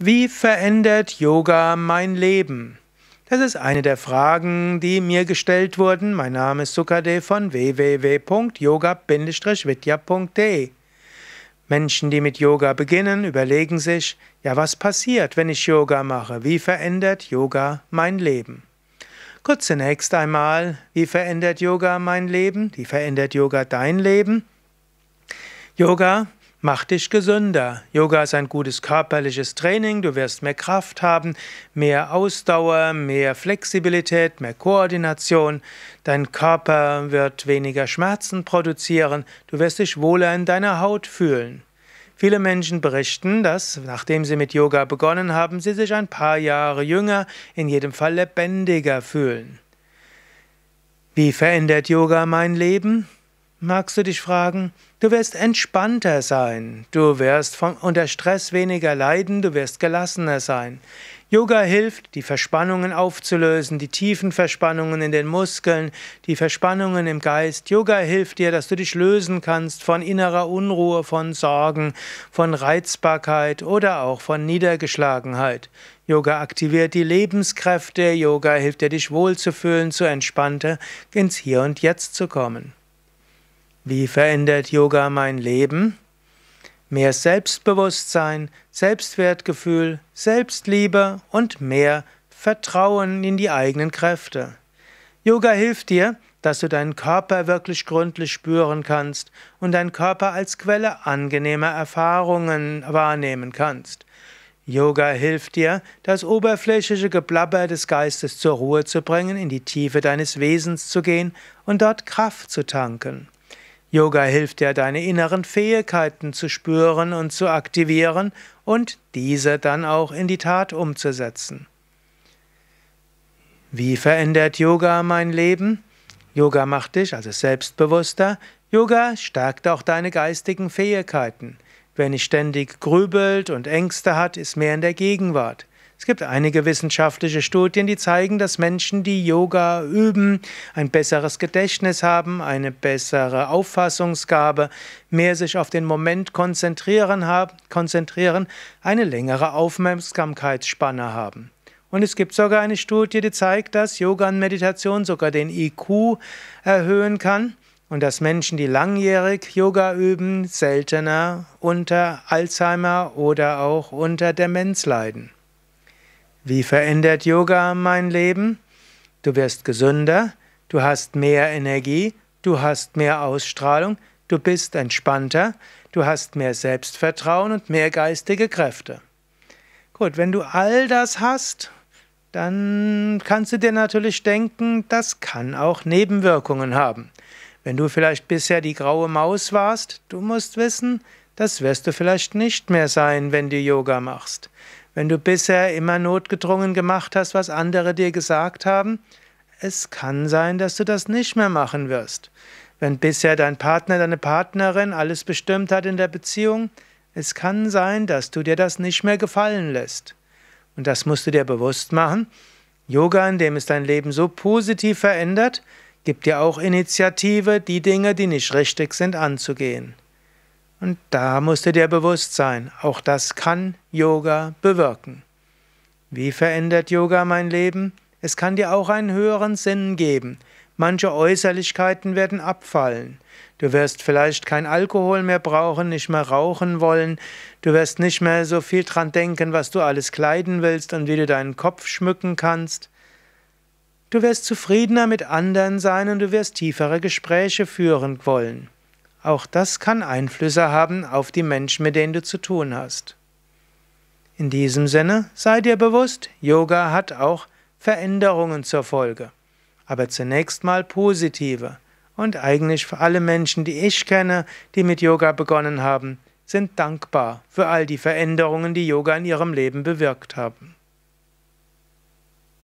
Wie verändert Yoga mein Leben? Das ist eine der Fragen, die mir gestellt wurden. Mein Name ist Sukadev von www.yoga-vidya.de. Menschen, die mit Yoga beginnen, überlegen sich, ja, was passiert, wenn ich Yoga mache? Wie verändert Yoga mein Leben? Gut, zunächst einmal, wie verändert Yoga mein Leben? Wie verändert Yoga dein Leben? Yoga Mach dich gesünder. Yoga ist ein gutes körperliches Training. Du wirst mehr Kraft haben, mehr Ausdauer, mehr Flexibilität, mehr Koordination. Dein Körper wird weniger Schmerzen produzieren. Du wirst dich wohler in deiner Haut fühlen. Viele Menschen berichten, dass, nachdem sie mit Yoga begonnen haben, sie sich ein paar Jahre jünger, in jedem Fall lebendiger fühlen. Wie verändert Yoga mein Leben? magst du dich fragen, du wirst entspannter sein, du wirst vom, unter Stress weniger leiden, du wirst gelassener sein. Yoga hilft, die Verspannungen aufzulösen, die tiefen Verspannungen in den Muskeln, die Verspannungen im Geist. Yoga hilft dir, dass du dich lösen kannst von innerer Unruhe, von Sorgen, von Reizbarkeit oder auch von Niedergeschlagenheit. Yoga aktiviert die Lebenskräfte, Yoga hilft dir, dich wohlzufühlen, zu entspannter, ins Hier und Jetzt zu kommen. Wie verändert Yoga mein Leben? Mehr Selbstbewusstsein, Selbstwertgefühl, Selbstliebe und mehr Vertrauen in die eigenen Kräfte. Yoga hilft dir, dass du deinen Körper wirklich gründlich spüren kannst und deinen Körper als Quelle angenehmer Erfahrungen wahrnehmen kannst. Yoga hilft dir, das oberflächliche Geblabber des Geistes zur Ruhe zu bringen, in die Tiefe deines Wesens zu gehen und dort Kraft zu tanken. Yoga hilft dir, deine inneren Fähigkeiten zu spüren und zu aktivieren und diese dann auch in die Tat umzusetzen. Wie verändert Yoga mein Leben? Yoga macht dich also selbstbewusster. Yoga stärkt auch deine geistigen Fähigkeiten. Wenn ich ständig grübelt und Ängste hat, ist mehr in der Gegenwart. Es gibt einige wissenschaftliche Studien, die zeigen, dass Menschen, die Yoga üben, ein besseres Gedächtnis haben, eine bessere Auffassungsgabe, mehr sich auf den Moment konzentrieren, haben, konzentrieren eine längere Aufmerksamkeitsspanne haben. Und es gibt sogar eine Studie, die zeigt, dass Yoga und Meditation sogar den IQ erhöhen kann und dass Menschen, die langjährig Yoga üben, seltener unter Alzheimer oder auch unter Demenz leiden. Wie verändert Yoga mein Leben? Du wirst gesünder, du hast mehr Energie, du hast mehr Ausstrahlung, du bist entspannter, du hast mehr Selbstvertrauen und mehr geistige Kräfte. Gut, wenn du all das hast, dann kannst du dir natürlich denken, das kann auch Nebenwirkungen haben. Wenn du vielleicht bisher die graue Maus warst, du musst wissen, das wirst du vielleicht nicht mehr sein, wenn du Yoga machst. Wenn du bisher immer notgedrungen gemacht hast, was andere dir gesagt haben, es kann sein, dass du das nicht mehr machen wirst. Wenn bisher dein Partner, deine Partnerin alles bestimmt hat in der Beziehung, es kann sein, dass du dir das nicht mehr gefallen lässt. Und das musst du dir bewusst machen. Yoga, in dem es dein Leben so positiv verändert, gibt dir auch Initiative, die Dinge, die nicht richtig sind, anzugehen. Und da musst du dir bewusst sein, auch das kann Yoga bewirken. Wie verändert Yoga mein Leben? Es kann dir auch einen höheren Sinn geben. Manche Äußerlichkeiten werden abfallen. Du wirst vielleicht kein Alkohol mehr brauchen, nicht mehr rauchen wollen. Du wirst nicht mehr so viel dran denken, was du alles kleiden willst und wie du deinen Kopf schmücken kannst. Du wirst zufriedener mit anderen sein und du wirst tiefere Gespräche führen wollen. Auch das kann Einflüsse haben auf die Menschen, mit denen du zu tun hast. In diesem Sinne sei dir bewusst, Yoga hat auch Veränderungen zur Folge, aber zunächst mal positive. Und eigentlich für alle Menschen, die ich kenne, die mit Yoga begonnen haben, sind dankbar für all die Veränderungen, die Yoga in ihrem Leben bewirkt haben.